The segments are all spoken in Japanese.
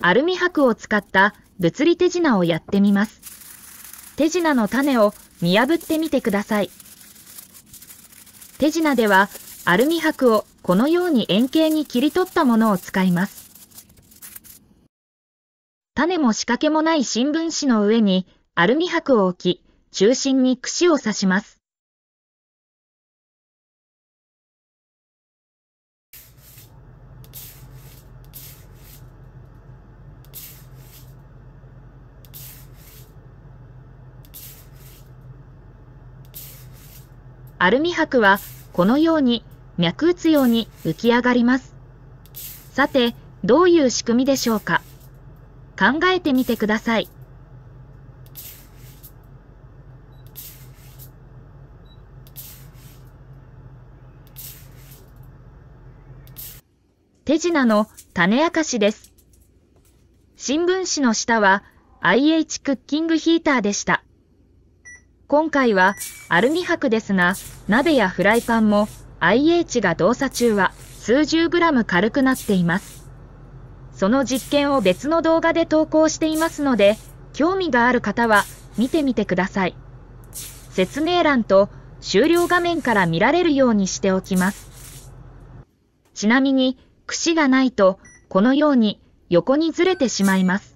アルミ箔を使った物理手品をやってみます。手品の種を見破ってみてください。手品ではアルミ箔をこのように円形に切り取ったものを使います。種も仕掛けもない新聞紙の上にアルミ箔を置き、中心に串を刺します。アルミ箔はこのように脈打つように浮き上がります。さて、どういう仕組みでしょうか考えてみてください。手品の種明かしです。新聞紙の下は IH クッキングヒーターでした。今回はアルミ箔ですが、鍋やフライパンも IH が動作中は数十グラム軽くなっています。その実験を別の動画で投稿していますので、興味がある方は見てみてください。説明欄と終了画面から見られるようにしておきます。ちなみに、櫛がないと、このように横にずれてしまいます。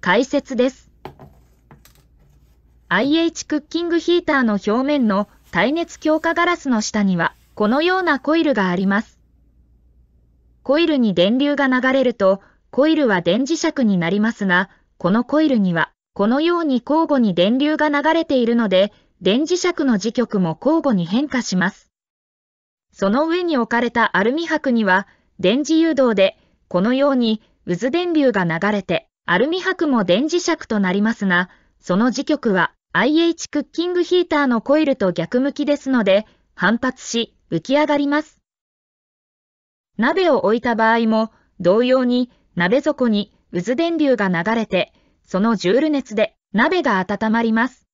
解説です。IH クッキングヒーターの表面の耐熱強化ガラスの下には、このようなコイルがあります。コイルに電流が流れると、コイルは電磁石になりますが、このコイルには、このように交互に電流が流れているので、電磁石の磁極も交互に変化します。その上に置かれたアルミ箔には、電磁誘導で、このように渦電流が流れて、アルミ箔も電磁石となりますが、その磁極は IH クッキングヒーターのコイルと逆向きですので、反発し浮き上がります。鍋を置いた場合も、同様に鍋底に渦電流が流れて、そのジュール熱で鍋が温まります。